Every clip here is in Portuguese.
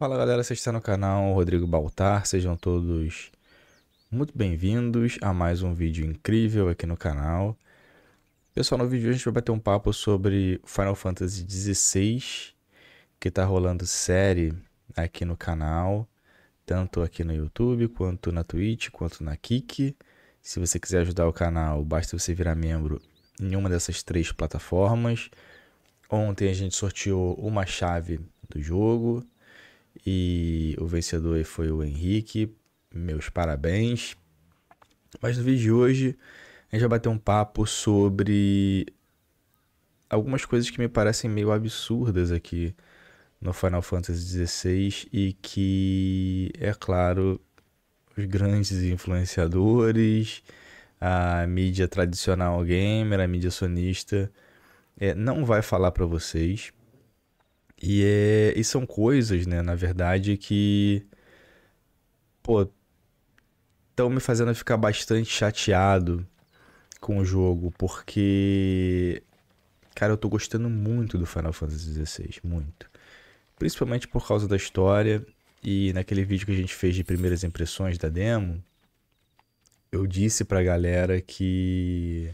Fala galera, você está no canal Rodrigo Baltar, sejam todos muito bem-vindos a mais um vídeo incrível aqui no canal. Pessoal, no vídeo de hoje a gente vai bater um papo sobre Final Fantasy XVI, que está rolando série aqui no canal, tanto aqui no YouTube, quanto na Twitch, quanto na Kik. Se você quiser ajudar o canal, basta você virar membro em uma dessas três plataformas. Ontem a gente sorteou uma chave do jogo, e o vencedor foi o Henrique. Meus parabéns. Mas no vídeo de hoje a gente vai bater um papo sobre algumas coisas que me parecem meio absurdas aqui no Final Fantasy XVI e que, é claro, os grandes influenciadores, a mídia tradicional gamer, a mídia sonista, é, não vai falar para vocês. E, é, e são coisas, né, na verdade, que. Pô. Estão me fazendo ficar bastante chateado com o jogo, porque. Cara, eu tô gostando muito do Final Fantasy XVI, muito. Principalmente por causa da história e naquele vídeo que a gente fez de primeiras impressões da demo, eu disse pra galera que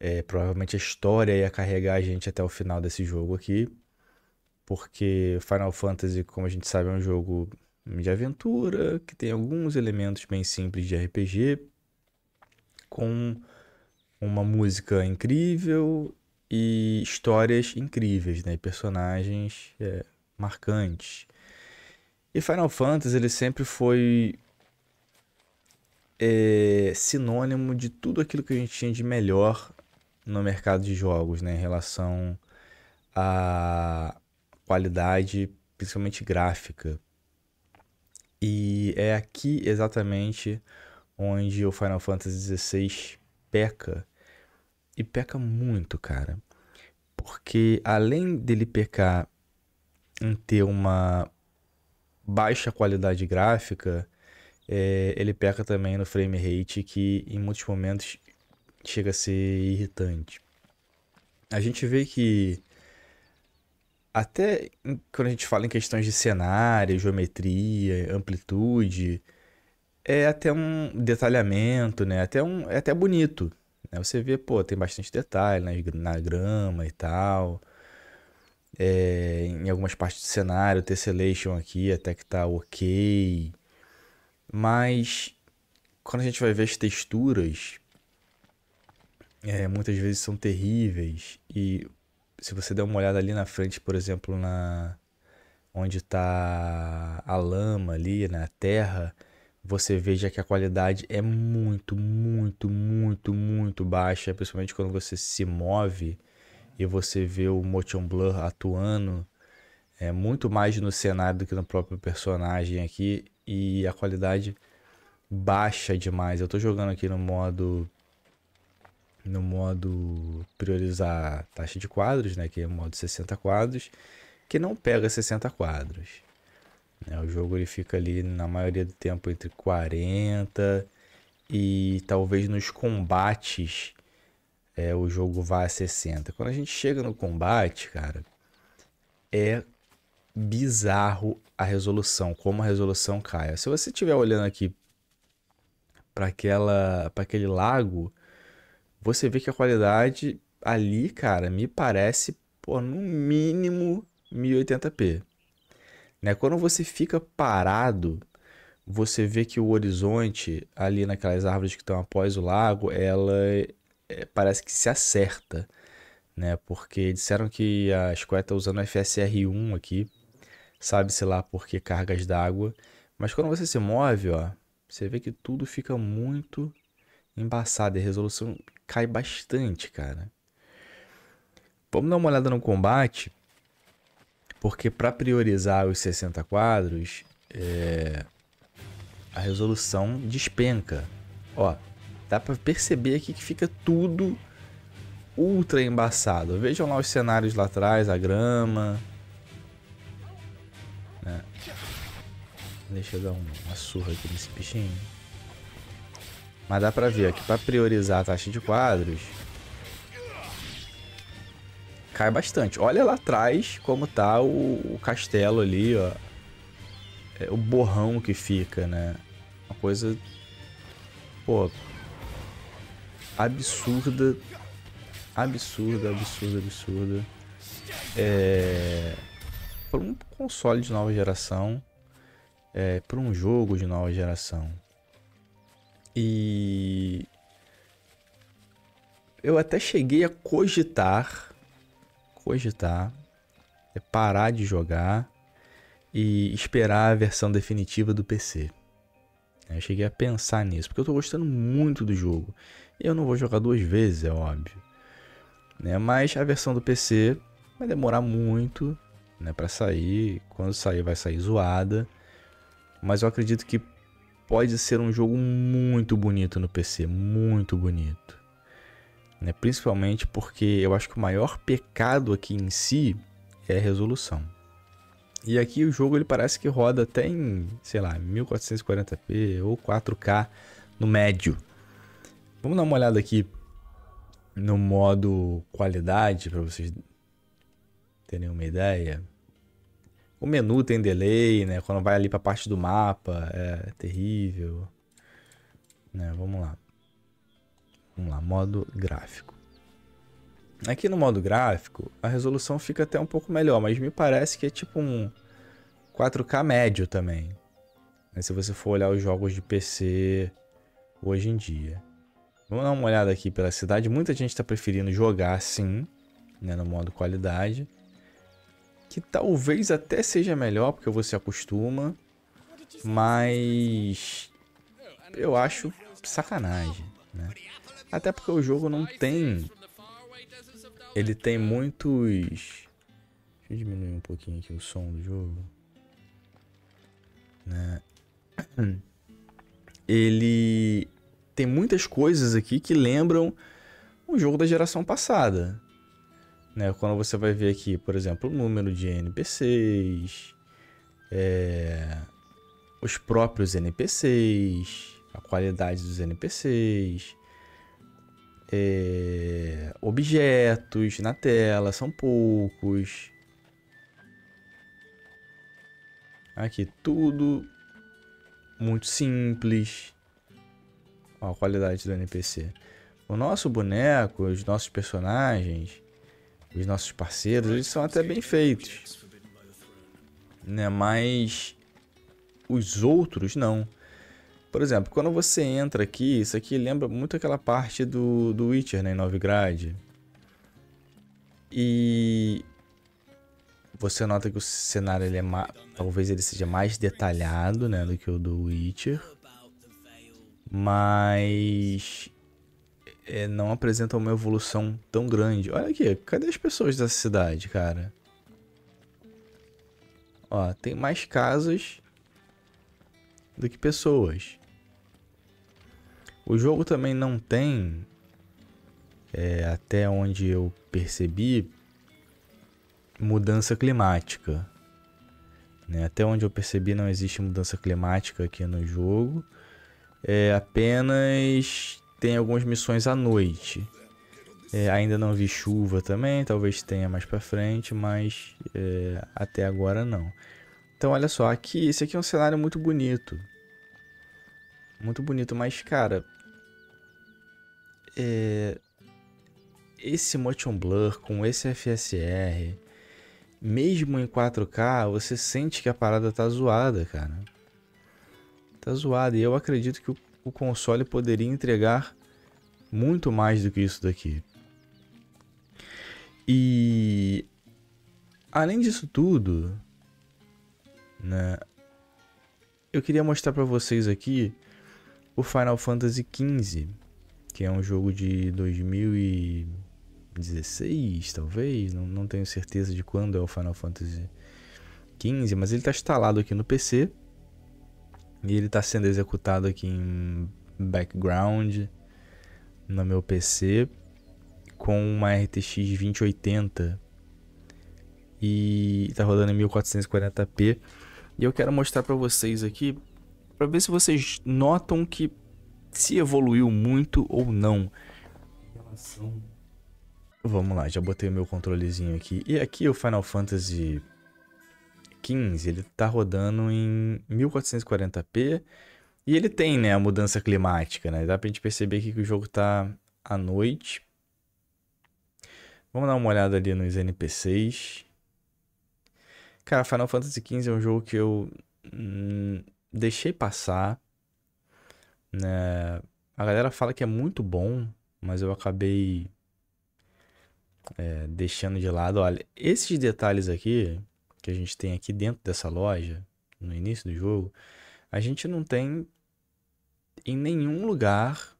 é, provavelmente a história ia carregar a gente até o final desse jogo aqui porque Final Fantasy, como a gente sabe, é um jogo de aventura que tem alguns elementos bem simples de RPG, com uma música incrível e histórias incríveis, né? Personagens é, marcantes. E Final Fantasy ele sempre foi é, sinônimo de tudo aquilo que a gente tinha de melhor no mercado de jogos, né? Em relação a qualidade, principalmente gráfica. E é aqui exatamente onde o Final Fantasy XVI peca. E peca muito, cara. Porque além dele pecar em ter uma baixa qualidade gráfica, é, ele peca também no frame rate, que em muitos momentos chega a ser irritante. A gente vê que até quando a gente fala em questões de cenário, geometria, amplitude, é até um detalhamento, né? Até um, é até bonito. Né? Você vê, pô, tem bastante detalhe né? na grama e tal. É, em algumas partes do cenário, o Tessellation aqui até que tá ok. Mas quando a gente vai ver as texturas, é, muitas vezes são terríveis. E se você der uma olhada ali na frente, por exemplo, na onde está a lama ali, na né, terra, você veja que a qualidade é muito, muito, muito, muito baixa, principalmente quando você se move e você vê o motion blur atuando é muito mais no cenário do que no próprio personagem aqui e a qualidade baixa demais. Eu estou jogando aqui no modo no modo priorizar taxa de quadros, né, que é o modo 60 quadros, que não pega 60 quadros. Né? O jogo ele fica ali na maioria do tempo entre 40 e talvez nos combates é, o jogo vá a 60. Quando a gente chega no combate, cara, é bizarro a resolução, como a resolução cai. Se você estiver olhando aqui para aquela, para aquele lago, você vê que a qualidade ali, cara, me parece, pô, no mínimo 1080p. Né? Quando você fica parado, você vê que o horizonte ali naquelas árvores que estão após o lago, ela é, parece que se acerta, né? Porque disseram que a Square está usando FSR1 aqui, sabe-se lá por que cargas d'água, mas quando você se move, ó, você vê que tudo fica muito embaçada e a resolução cai bastante, cara. Vamos dar uma olhada no combate, porque para priorizar os 60 quadros, é... a resolução despenca. Ó, dá para perceber aqui que fica tudo ultra embaçado. Vejam lá os cenários lá atrás, a grama. Né? Deixa eu dar uma surra aqui nesse bichinho. Mas dá pra ver aqui, pra priorizar a taxa de quadros, cai bastante. Olha lá atrás como tá o, o castelo ali, ó. É, o borrão que fica, né? Uma coisa... Pô... Absurda. Absurda, absurda, absurda. É... Pra um console de nova geração. É, Pra um jogo de nova geração. E eu até cheguei a cogitar, cogitar, é parar de jogar e esperar a versão definitiva do PC. Eu cheguei a pensar nisso, porque eu estou gostando muito do jogo. E eu não vou jogar duas vezes, é óbvio. Né? Mas a versão do PC vai demorar muito né, para sair. Quando sair, vai sair zoada. Mas eu acredito que pode ser um jogo muito bonito no PC, muito bonito. Né? Principalmente porque eu acho que o maior pecado aqui em si é a resolução. E aqui o jogo ele parece que roda até em, sei lá, 1440p ou 4K no médio. Vamos dar uma olhada aqui no modo qualidade para vocês terem uma ideia. O menu tem delay, né? Quando vai ali pra parte do mapa, é terrível. Né, vamos lá. Vamos lá, modo gráfico. Aqui no modo gráfico, a resolução fica até um pouco melhor, mas me parece que é tipo um 4K médio também. Né, se você for olhar os jogos de PC hoje em dia. Vamos dar uma olhada aqui pela cidade. Muita gente está preferindo jogar sim, né, no modo qualidade que talvez até seja melhor, porque você acostuma, mas eu acho sacanagem, né? Até porque o jogo não tem... Ele tem muitos... Deixa eu diminuir um pouquinho aqui o som do jogo. Né? Ele tem muitas coisas aqui que lembram um jogo da geração passada. Né? Quando você vai ver aqui, por exemplo, o número de NPCs, é, os próprios NPCs, a qualidade dos NPCs, é, objetos na tela, são poucos. Aqui tudo muito simples. Ó, a qualidade do NPC. O nosso boneco, os nossos personagens, os nossos parceiros, eles são até bem feitos. Né? Mas os outros não. Por exemplo, quando você entra aqui, isso aqui lembra muito aquela parte do, do Witcher né, em Novigrad. E você nota que o cenário ele é talvez ele seja mais detalhado né, do que o do Witcher. Mas é, não apresentam uma evolução tão grande. Olha aqui, cadê as pessoas dessa cidade, cara? Ó, tem mais casas do que pessoas. O jogo também não tem, é, até onde eu percebi, mudança climática. Né? Até onde eu percebi, não existe mudança climática aqui no jogo. É apenas tem algumas missões à noite. É, ainda não vi chuva também, talvez tenha mais para frente, mas é, até agora não. Então olha só, aqui esse aqui é um cenário muito bonito. Muito bonito, mas cara, é, esse motion blur com esse FSR, mesmo em 4K, você sente que a parada tá zoada, cara. Tá zoada. E eu acredito que o o console poderia entregar muito mais do que isso daqui. E além disso tudo, né, eu queria mostrar para vocês aqui o Final Fantasy XV, que é um jogo de 2016, talvez, não, não tenho certeza de quando é o Final Fantasy XV, mas ele está instalado aqui no PC e ele está sendo executado aqui em background no meu PC com uma RTX 2080 e está rodando em 1440p. E eu quero mostrar para vocês aqui para ver se vocês notam que se evoluiu muito ou não. Vamos lá, já botei o meu controlezinho aqui. E aqui é o Final Fantasy 2015, ele está rodando em 1440p e ele tem, né, a mudança climática, né? Dá pra gente perceber aqui que o jogo está à noite. Vamos dar uma olhada ali nos NPCs. Cara, Final Fantasy XV é um jogo que eu hum, deixei passar. Né? A galera fala que é muito bom, mas eu acabei é, deixando de lado. Olha, esses detalhes aqui que a gente tem aqui dentro dessa loja, no início do jogo, a gente não tem em nenhum lugar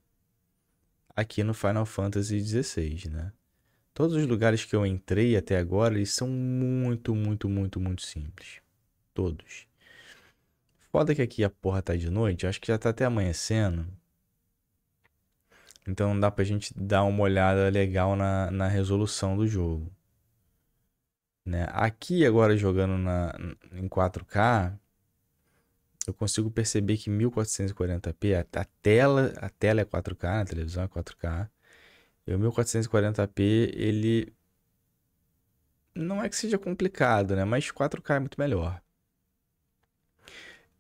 aqui no Final Fantasy XVI, né? Todos os lugares que eu entrei até agora, eles são muito, muito, muito, muito simples. Todos. Foda que aqui a porra tá de noite, acho que já tá até amanhecendo. Então não dá pra gente dar uma olhada legal na, na resolução do jogo. Né? Aqui agora jogando na, em 4K, eu consigo perceber que 1440p, a, a, tela, a tela é 4K, né? a televisão é 4K, e o 1440p, ele não é que seja complicado, né? Mas 4K é muito melhor.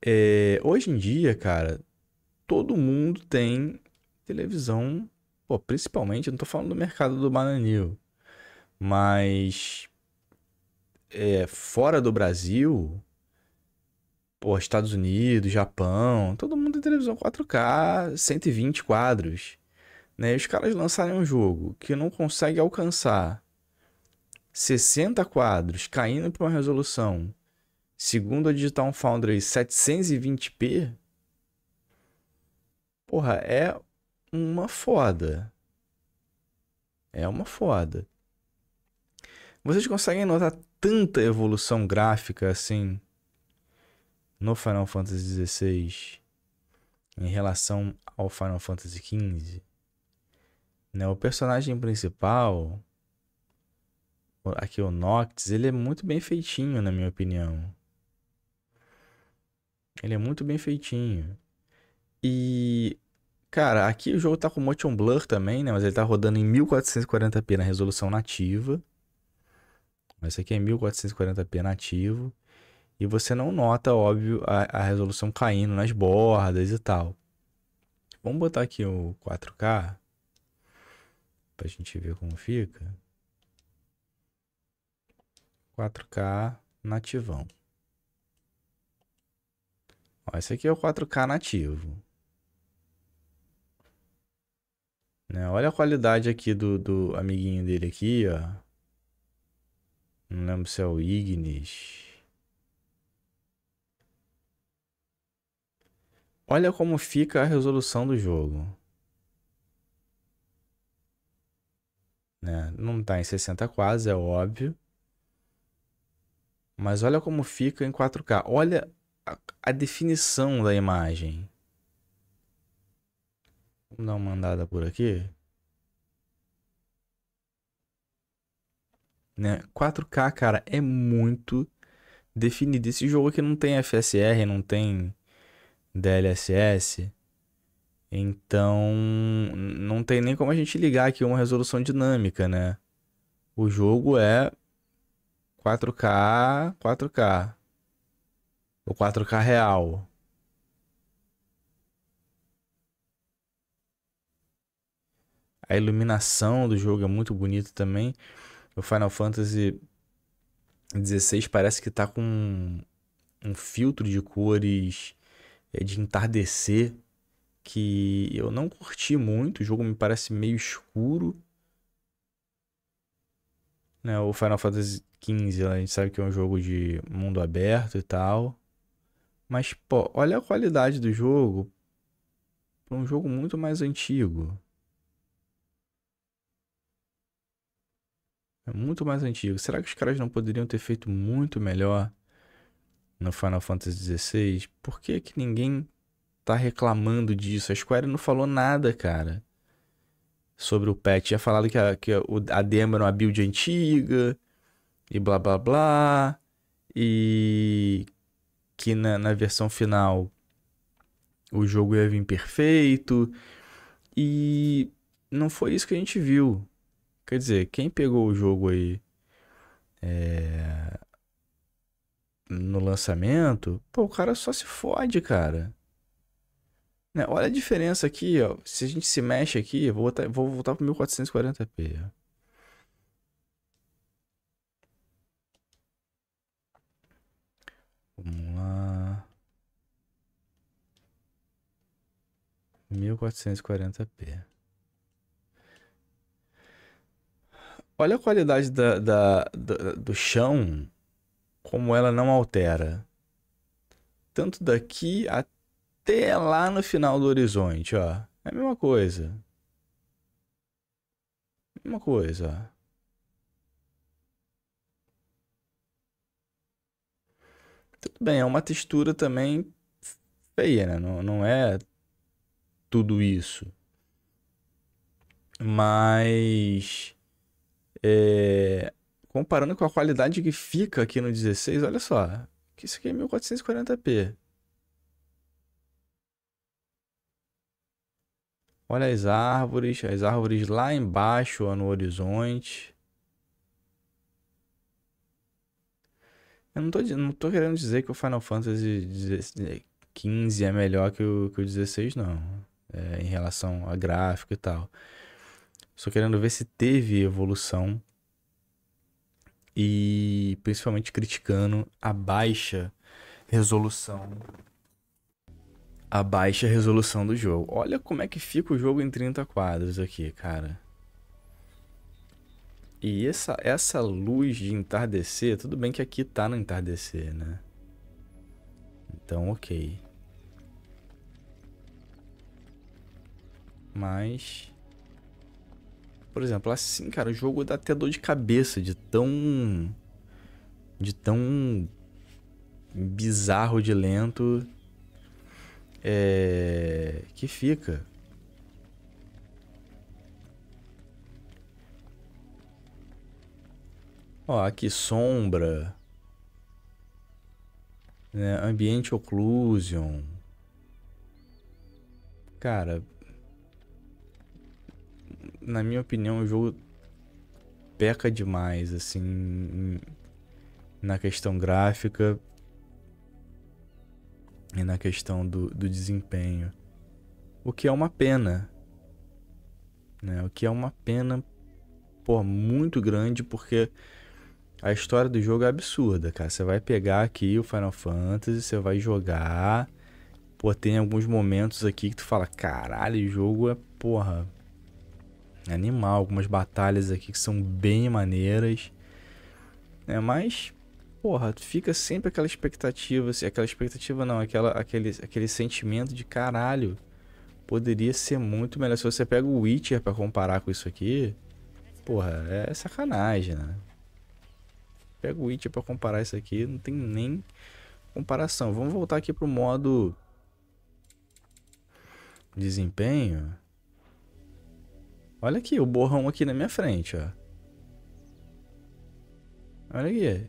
É, hoje em dia, cara, todo mundo tem televisão, pô, principalmente, não tô falando do mercado do bananil, mas é, fora do Brasil, pô, Estados Unidos, Japão, todo mundo tem televisão 4K, 120 quadros. Né? E os caras lançarem um jogo que não consegue alcançar 60 quadros caindo para uma resolução, segundo a Digital Foundry, 720p. Porra, é uma foda. É uma foda. Vocês conseguem notar tanta evolução gráfica assim no Final Fantasy XVI em relação ao Final Fantasy XV. Né? O personagem principal, aqui o Noctis, ele é muito bem feitinho, na minha opinião. Ele é muito bem feitinho. E, cara, aqui o jogo tá com motion blur também, né? Mas ele tá rodando em 1440p na resolução nativa. Esse aqui é 1440p nativo. E você não nota, óbvio, a, a resolução caindo nas bordas e tal. Vamos botar aqui o 4K. Pra gente ver como fica. 4K nativão. Ó, esse aqui é o 4K nativo. Né? Olha a qualidade aqui do, do amiguinho dele aqui, ó. Não lembro se é o Ignis. Olha como fica a resolução do jogo. Né? Não está em 60 quase, é óbvio. Mas olha como fica em 4K. Olha a, a definição da imagem. Vamos dar uma andada por aqui. né? 4K, cara, é muito definido. Esse jogo aqui não tem FSR, não tem DLSS. Então, não tem nem como a gente ligar aqui uma resolução dinâmica, né? O jogo é 4K, 4K. O 4K real. A iluminação do jogo é muito bonita também. O Final Fantasy XVI parece que tá com um, filtro de cores é, de entardecer que eu não curti muito. O jogo me parece meio escuro. Né, o Final Fantasy XV, a gente sabe que é um jogo de mundo aberto e tal. Mas, pô, olha a qualidade do jogo é um jogo muito mais antigo. É muito mais antigo. Será que os caras não poderiam ter feito muito melhor no Final Fantasy XVI? Por que, que ninguém tá reclamando disso? A Square não falou nada, cara. Sobre o patch. Já falado que a, que a demo era uma build antiga. E blá blá blá. E que na, na versão final o jogo ia vir perfeito. E não foi isso que a gente viu. Quer dizer, quem pegou o jogo aí é, no lançamento, pô, o cara só se fode, cara. Né? Olha a diferença aqui, ó. Se a gente se mexe aqui, vou, botar, vou voltar para 1440p. Ó. Vamos lá. 1440p. Olha a qualidade da, da, da, do chão, como ela não altera. Tanto daqui até lá no final do horizonte, ó. É a mesma coisa. É mesma coisa, ó. Tudo bem, é uma textura também feia, né? Não, não é tudo isso. Mas é, comparando com a qualidade que fica aqui no 16, olha só. Que isso aqui é 1440p. Olha as árvores, as árvores lá embaixo ó, no horizonte. Eu não tô, não tô querendo dizer que o Final Fantasy XV é melhor que o, que o 16, não. É, em relação a gráfico e tal. Só querendo ver se teve evolução e principalmente criticando a baixa resolução a baixa resolução do jogo. Olha como é que fica o jogo em 30 quadros aqui, cara. E essa, essa luz de entardecer, tudo bem que aqui tá no entardecer, né? Então, ok. Mas... Por exemplo, assim, cara, o jogo dá até dor de cabeça de tão. de tão. bizarro de lento. É. que fica. Ó, aqui sombra. Né? Ambiente occlusion. Cara, na minha opinião, o jogo peca demais, assim, na questão gráfica e na questão do, do desempenho. O que é uma pena. Né? O que é uma pena, pô, muito grande, porque a história do jogo é absurda, cara. Você vai pegar aqui o Final Fantasy, você vai jogar. Pô, tem alguns momentos aqui que tu fala, caralho, o jogo é, porra, Animal, algumas batalhas aqui que são bem maneiras. Né? Mas, porra, fica sempre aquela expectativa, assim, aquela expectativa não, aquela, aquele, aquele sentimento de caralho. Poderia ser muito melhor. Se você pega o Witcher para comparar com isso aqui, porra, é sacanagem, né? Pega o Witcher pra comparar isso aqui, não tem nem comparação. Vamos voltar aqui pro modo desempenho. Olha aqui, o borrão aqui na minha frente, ó. Olha aqui.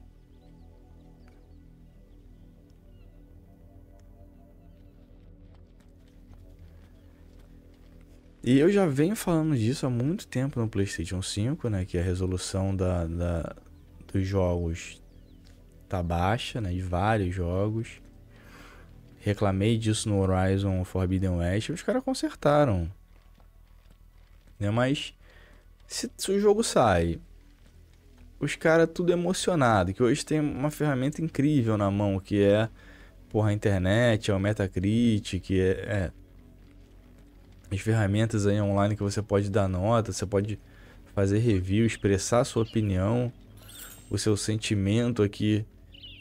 E eu já venho falando disso há muito tempo no PlayStation 5, né? Que é a resolução da, da dos jogos tá baixa, né? De vários jogos. Reclamei disso no Horizon Forbidden West. Os caras consertaram né? Mas se, se o jogo sai, os caras tudo emocionado, que hoje tem uma ferramenta incrível na mão, que é, porra, a internet, é o Metacritic, é, é as ferramentas aí online que você pode dar nota, você pode fazer review, expressar sua opinião, o seu sentimento aqui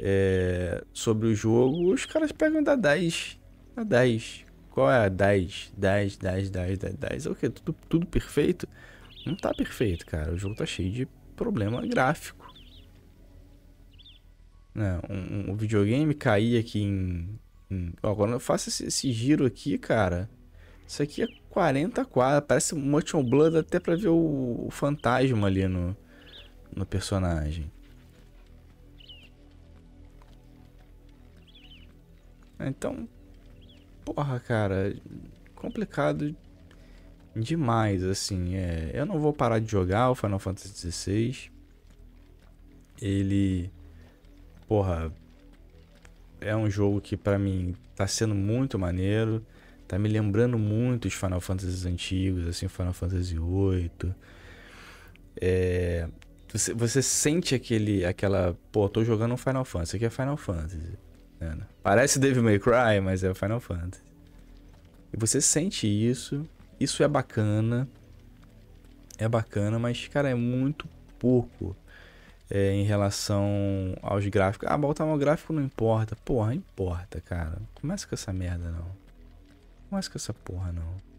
é, sobre o jogo, os caras pegam da 10, a 10. Qual é a 10? 10, 10, 10, 10, 10. É o quê? Tudo, tudo perfeito? Não tá perfeito, cara. O jogo tá cheio de problema gráfico. Não, um, um videogame cair aqui em... em... Agora eu faço esse, esse giro aqui, cara. Isso aqui é 40 quadros. Parece motion blood até pra ver o, o, fantasma ali no, no personagem. Então, porra, cara, complicado demais, assim. É, eu não vou parar de jogar o Final Fantasy XVI. Ele, porra, é um jogo que para mim tá sendo muito maneiro. Tá me lembrando muito os Final Fantasies antigos, assim, Final Fantasy VIII. É, você, você, sente aquele, aquela, pô, tô jogando um Final Fantasy, isso aqui é Final Fantasy bacana. Parece Devil May Cry, mas é o Final Fantasy. E você sente isso, isso é bacana. É bacana, mas, cara, é muito pouco é, em relação aos gráficos. Ah, botar mal gráfico não importa. Porra, importa, cara. Começa com essa merda, não. Começa com essa porra, não.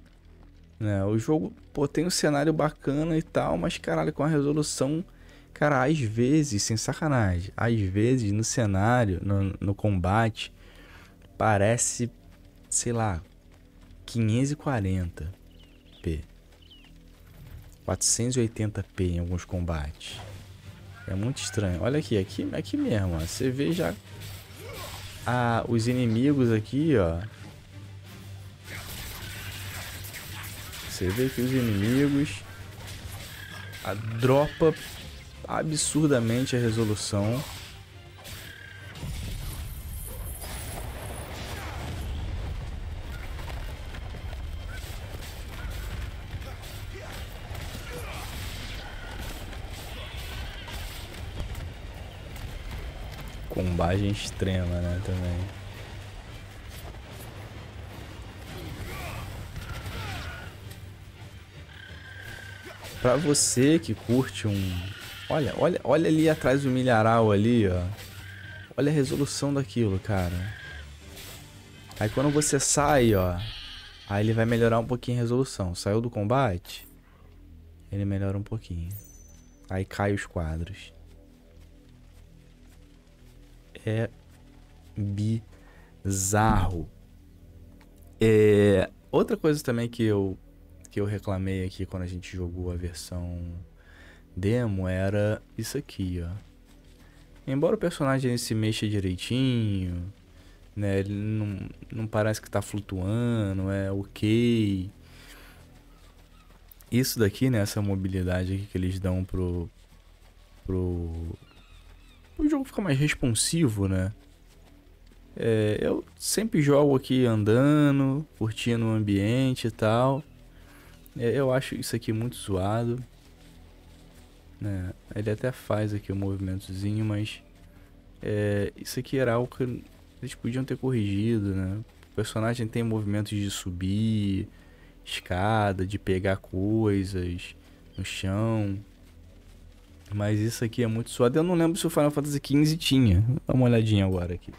É, o jogo, pô, tem um cenário bacana e tal, mas, caralho, com a resolução Cara, às vezes, sem sacanagem, às vezes no cenário, no, no combate, parece, sei lá, 540p. 480p em alguns combates. É muito estranho. Olha aqui, aqui, aqui mesmo, ó. Você vê já a, os inimigos aqui, ó. Você vê que os inimigos... A dropa absurdamente a resolução. Combagem extrema, né, também. para você que curte um Olha, olha, olha ali atrás do milharal ali, ó. Olha a resolução daquilo, cara. Aí quando você sai, ó. Aí ele vai melhorar um pouquinho a resolução. Saiu do combate. Ele melhora um pouquinho. Aí cai os quadros. É bizarro. É... Outra coisa também que eu, que eu reclamei aqui quando a gente jogou a versão demo era isso aqui, ó. Embora o personagem se mexa direitinho, né, ele não, não parece que está flutuando, é ok. Isso daqui, né, essa mobilidade que eles dão pro, pro... O jogo fica mais responsivo, né? É, eu sempre jogo aqui andando, curtindo o ambiente e tal. É, eu acho isso aqui muito zoado. Né? Ele até faz aqui o um movimentozinho, mas é, isso aqui era algo que eles podiam ter corrigido, né? O personagem tem movimentos de subir, escada, de pegar coisas no chão. Mas isso aqui é muito suado. Eu não lembro se o Final Fantasy XV tinha. Dá uma olhadinha agora aqui.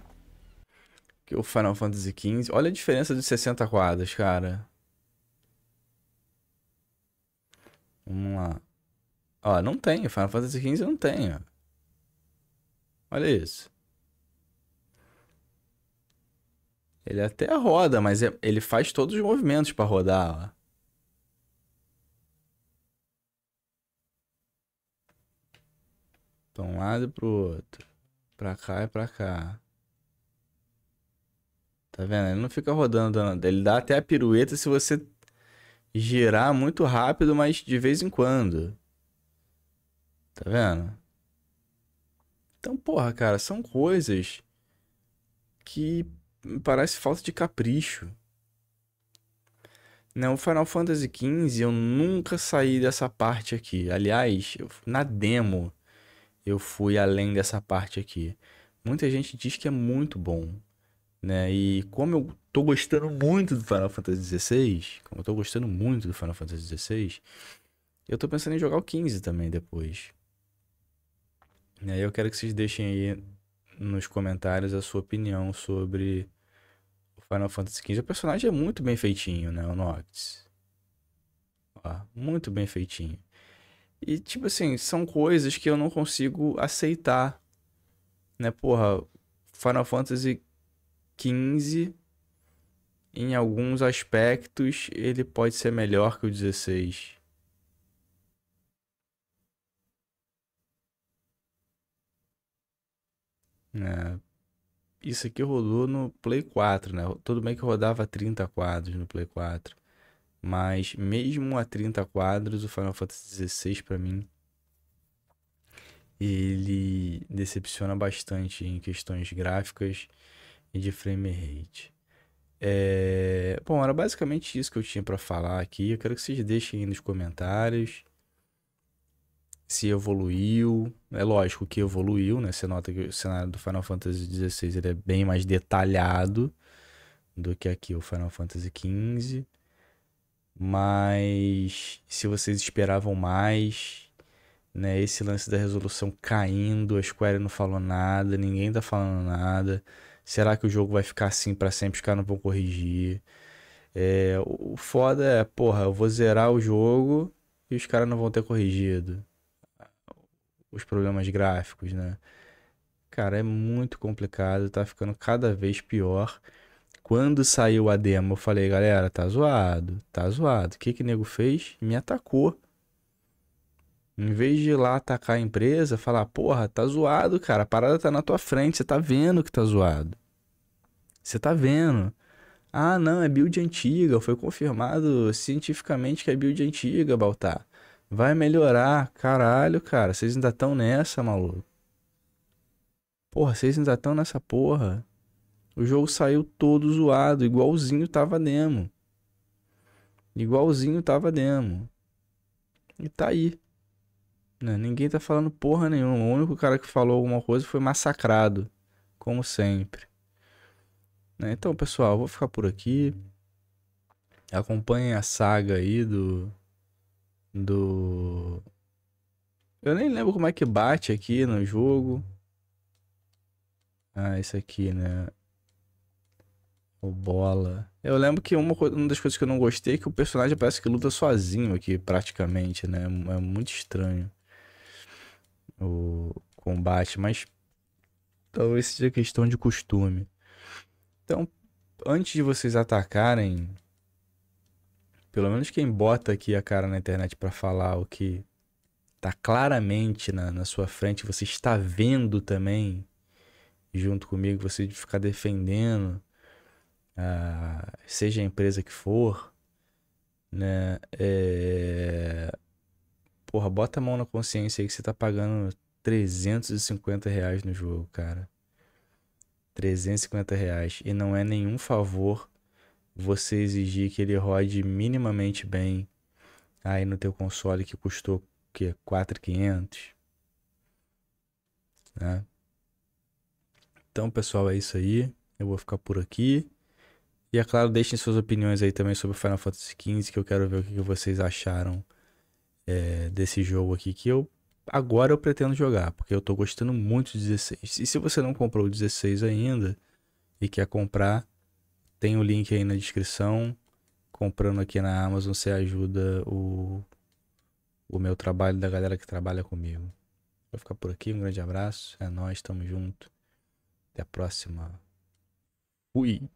Que o Final Fantasy XV. Olha a diferença dos 60 quadros, cara. Vamos lá. Ó, não tem Final Fantasy XV não tem Olha isso. Ele é até roda, mas é, ele faz todos os movimentos para rodar. Ó. Pra um lado e pro outro. Pra cá e pra cá. Tá vendo? Ele não fica rodando. Não. Ele dá até a pirueta se você girar muito rápido, mas de vez em quando. Tá vendo? Então, porra, cara, são coisas que parece falta de capricho. Não, né, o Final Fantasy XV eu nunca saí dessa parte aqui. Aliás, eu, na demo eu fui além dessa parte aqui. Muita gente diz que é muito bom, né? E como eu tô gostando muito do Final Fantasy XVI, como eu tô gostando muito do Final Fantasy XVI, eu tô pensando em jogar o XV também depois. E aí eu quero que vocês deixem aí nos comentários a sua opinião sobre o Final Fantasy XV. O personagem é muito bem feitinho, né? O Noctis. Ó, muito bem feitinho. E, tipo assim, são coisas que eu não consigo aceitar. Né, porra, Final Fantasy XV, em alguns aspectos, ele pode ser melhor que o XVI. É, isso aqui rodou no Play 4, né? Tudo bem que rodava 30 quadros no Play 4. Mas mesmo a 30 quadros, o Final Fantasy XVI para mim ele decepciona bastante em questões gráficas e de frame rate. É... Bom, era basicamente isso que eu tinha para falar aqui. Eu quero que vocês deixem aí nos comentários se evoluiu. É lógico que evoluiu, né? Você nota que o cenário do Final Fantasy XVI ele é bem mais detalhado do que aqui o Final Fantasy XV. Mas se vocês esperavam mais, né? Esse lance da resolução caindo, a Square não falou nada, ninguém tá falando nada. Será que o jogo vai ficar assim para sempre? Os caras não vão corrigir. É, o foda é, porra, eu vou zerar o jogo e os caras não vão ter corrigido os problemas gráficos, né? Cara, é muito complicado, tá ficando cada vez pior. Quando saiu a demo, eu falei, galera, tá zoado, tá zoado. O que que o nego fez? Me atacou. Em vez de ir lá atacar a empresa, falar, porra, tá zoado, cara, a parada tá na tua frente, você tá vendo que tá zoado. Você tá vendo. Ah, não, é build antiga, foi confirmado cientificamente que é build antiga, Baltar. Vai melhorar. Caralho, cara. Vocês ainda estão nessa, maluco. Porra, vocês ainda estão nessa porra. O jogo saiu todo zoado, igualzinho tava demo. Igualzinho tava demo. E tá aí. Né? Ninguém tá falando porra nenhuma. O único cara que falou alguma coisa foi massacrado. Como sempre. Né, então, pessoal, vou ficar por aqui. Acompanhem a saga aí do do. Eu nem lembro como é que bate aqui no jogo. Ah, esse aqui, né? O bola. Eu lembro que uma, uma das coisas que eu não gostei é que o personagem parece que luta sozinho aqui, praticamente, né? É muito estranho o combate, mas talvez seja questão de costume. Então, antes de vocês atacarem pelo menos quem bota aqui a cara na internet para falar o que tá claramente na, na sua frente, você está vendo também, junto comigo, você ficar defendendo, ah, seja a empresa que for, né? É... Porra, bota a mão na consciência aí que você tá pagando 350 reais no jogo, cara. 350 reais. E não é nenhum favor você exigir que ele rode minimamente bem aí no teu console que custou que 4.500, né? Então, pessoal, é isso aí. Eu vou ficar por aqui. E é claro, deixem suas opiniões aí também sobre Final Fantasy XV, que eu quero ver o que vocês acharam é, desse jogo aqui, que eu agora eu pretendo jogar, porque eu tô gostando muito do 16. E se você não comprou o 16 ainda e quer comprar, tem o link aí na descrição. Comprando aqui na Amazon, você ajuda o, o meu trabalho da galera que trabalha comigo. Vou ficar por aqui. Um grande abraço. É nóis, tamo junto. Até a próxima. Fui.